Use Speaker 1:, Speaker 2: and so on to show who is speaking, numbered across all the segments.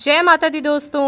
Speaker 1: जय माता दी दोस्तों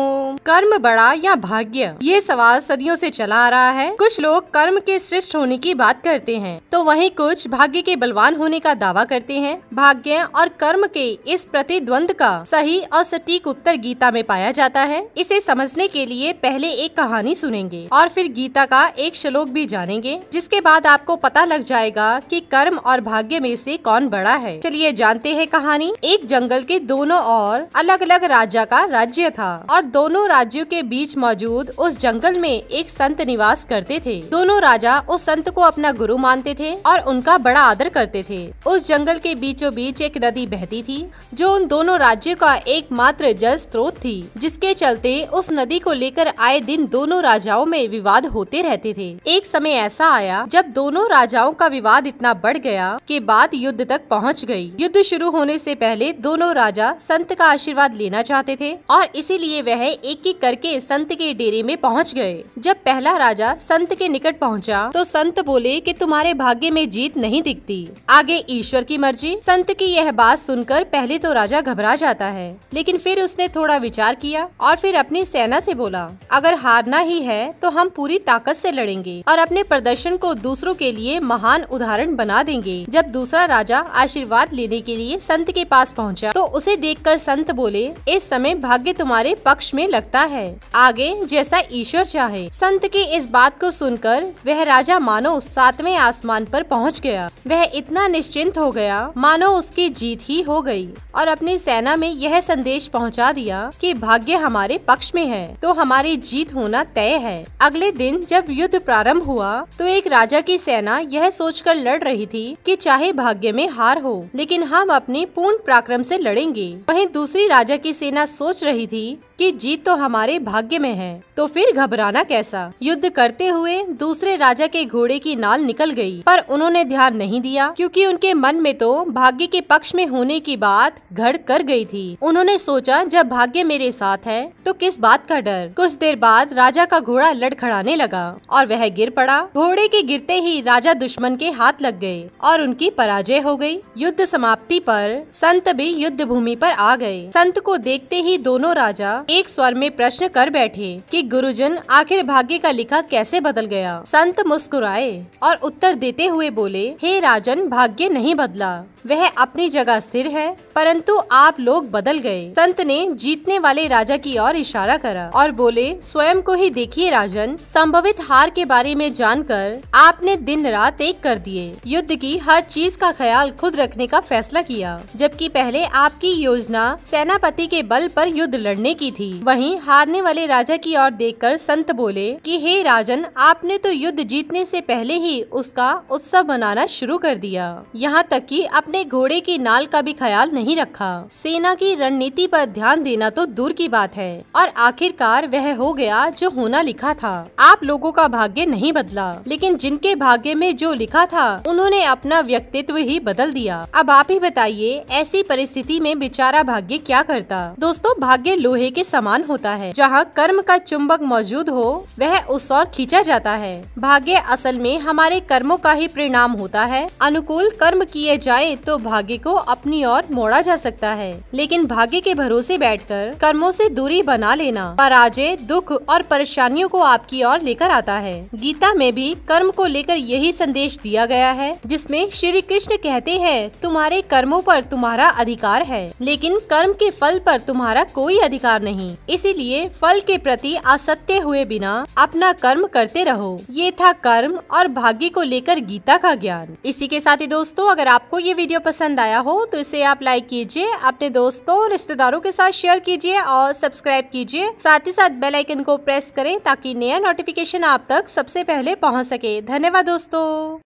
Speaker 1: कर्म बड़ा या भाग्य ये सवाल सदियों से चला आ रहा है कुछ लोग कर्म के श्रेष्ठ होने की बात करते हैं तो वहीं कुछ भाग्य के बलवान होने का दावा करते हैं भाग्य और कर्म के इस प्रतिद्वंद का सही और सटीक उत्तर गीता में पाया जाता है इसे समझने के लिए पहले एक कहानी सुनेंगे और फिर गीता का एक श्लोक भी जानेंगे जिसके बाद आपको पता लग जाएगा की कर्म और भाग्य में से कौन बड़ा है चलिए जानते हैं कहानी एक जंगल के दोनों और अलग अलग राजा का का राज्य था और दोनों राज्यों के बीच मौजूद उस जंगल में एक संत निवास करते थे दोनों राजा उस संत को अपना गुरु मानते थे और उनका बड़ा आदर करते थे उस जंगल के बीचों बीच एक नदी बहती थी जो उन दोनों राज्यों का एकमात्र जल स्रोत थी जिसके चलते उस नदी को लेकर आए दिन दोनों राजाओं में विवाद होते रहते थे एक समय ऐसा आया जब दोनों राजाओं का विवाद इतना बढ़ गया कि बात युद्ध तक पहुंच गई। युद्ध शुरू होने से पहले दोनों राजा संत का आशीर्वाद लेना चाहते थे थे और इसीलिए वह एक एक करके संत के डेरे में पहुंच गए जब पहला राजा संत के निकट पहुंचा तो संत बोले कि तुम्हारे भाग्य में जीत नहीं दिखती आगे ईश्वर की मर्जी संत की यह बात सुनकर पहले तो राजा घबरा जाता है लेकिन फिर उसने थोड़ा विचार किया और फिर अपनी सेना से बोला अगर हारना ही है तो हम पूरी ताकत से लड़ेंगे और अपने प्रदर्शन को दूसरों के लिए महान उदाहरण बना देंगे जब दूसरा राजा आशीर्वाद लेने के लिए संत के पास पहुंचा तो उसे देखकर संत बोले इस समय भाग्य तुम्हारे पक्ष में लगता है आगे जैसा ईश्वर चाहे संत की इस बात को सुनकर वह राजा मानो सातवें आसमान पर पहुंच गया वह इतना निश्चिंत हो गया मानो उसकी जीत ही हो गई और अपनी सेना में यह संदेश पहुंचा दिया कि भाग्य हमारे पक्ष में है तो हमारी जीत होना तय है अगले दिन जब युद्ध प्रारंभ हुआ तो एक राजा की सेना यह सोचकर लड़ रही थी कि चाहे भाग्य में हार हो लेकिन हम अपने पूर्ण पराक्रम से लड़ेंगे वहीं दूसरी राजा की सेना सोच सोच रही थी कि जीत तो हमारे भाग्य में है तो फिर घबराना कैसा युद्ध करते हुए दूसरे राजा के घोड़े की नाल निकल गई पर उन्होंने ध्यान नहीं दिया क्योंकि उनके मन में तो भाग्य के पक्ष में होने की बात घड़ कर गई थी उन्होंने सोचा जब भाग्य मेरे साथ है तो किस बात का डर कुछ देर बाद राजा का घोड़ा लड़खड़ाने लगा और वह गिर पड़ा घोड़े के गिरते ही राजा दुश्मन के हाथ लग गए और उनकी पराजय हो गयी युद्ध समाप्ति पर संत भी युद्ध भूमि पर आ गए संत को देखते ही दोनों राजा एक स्वर में प्रश्न कर बैठे कि गुरुजन आखिर भाग्य का लिखा कैसे बदल गया संत मुस्कुराए और उत्तर देते हुए बोले हे राजन भाग्य नहीं बदला वह अपनी जगह स्थिर है परंतु आप लोग बदल गए संत ने जीतने वाले राजा की ओर इशारा करा और बोले स्वयं को ही देखिए राजन संभवित हार के बारे में जानकर आपने दिन रात एक कर दिए युद्ध की हर चीज का ख्याल खुद रखने का फैसला किया जबकि पहले आपकी योजना सेनापति के बल पर पर युद्ध लड़ने की थी वहीं हारने वाले राजा की ओर देखकर संत बोले कि हे राजन आपने तो युद्ध जीतने से पहले ही उसका उत्सव मनाना शुरू कर दिया यहाँ तक कि अपने घोड़े की नाल का भी ख्याल नहीं रखा सेना की रणनीति पर ध्यान देना तो दूर की बात है और आखिरकार वह हो गया जो होना लिखा था आप लोगों का भाग्य नहीं बदला लेकिन जिनके भाग्य में जो लिखा था उन्होंने अपना व्यक्तित्व ही बदल दिया अब आप ही बताइए ऐसी परिस्थिति में बेचारा भाग्य क्या करता दोस्तों भाग्य लोहे के समान होता है जहाँ कर्म का चुंबक मौजूद हो वह उस ओर खींचा जाता है भाग्य असल में हमारे कर्मों का ही परिणाम होता है अनुकूल कर्म किए जाए तो भाग्य को अपनी ओर मोड़ा जा सकता है लेकिन भाग्य के भरोसे बैठकर कर्मों से दूरी बना लेना पराजय दुख और परेशानियों को आपकी ओर लेकर आता है गीता में भी कर्म को लेकर यही संदेश दिया गया है जिसमें श्री कृष्ण कहते हैं तुम्हारे कर्मों पर तुम्हारा अधिकार है लेकिन कर्म के फल पर तुम्हारा हमारा कोई अधिकार नहीं इसीलिए फल के प्रति असत्य हुए बिना अपना कर्म करते रहो ये था कर्म और भाग्य को लेकर गीता का ज्ञान इसी के साथ ही दोस्तों अगर आपको ये वीडियो पसंद आया हो तो इसे आप लाइक कीजिए अपने दोस्तों रिश्तेदारों के साथ शेयर कीजिए और सब्सक्राइब कीजिए साथ ही साथ बेलाइकन को प्रेस करें ताकि नया नोटिफिकेशन आप तक सबसे पहले पहुँच सके धन्यवाद दोस्तों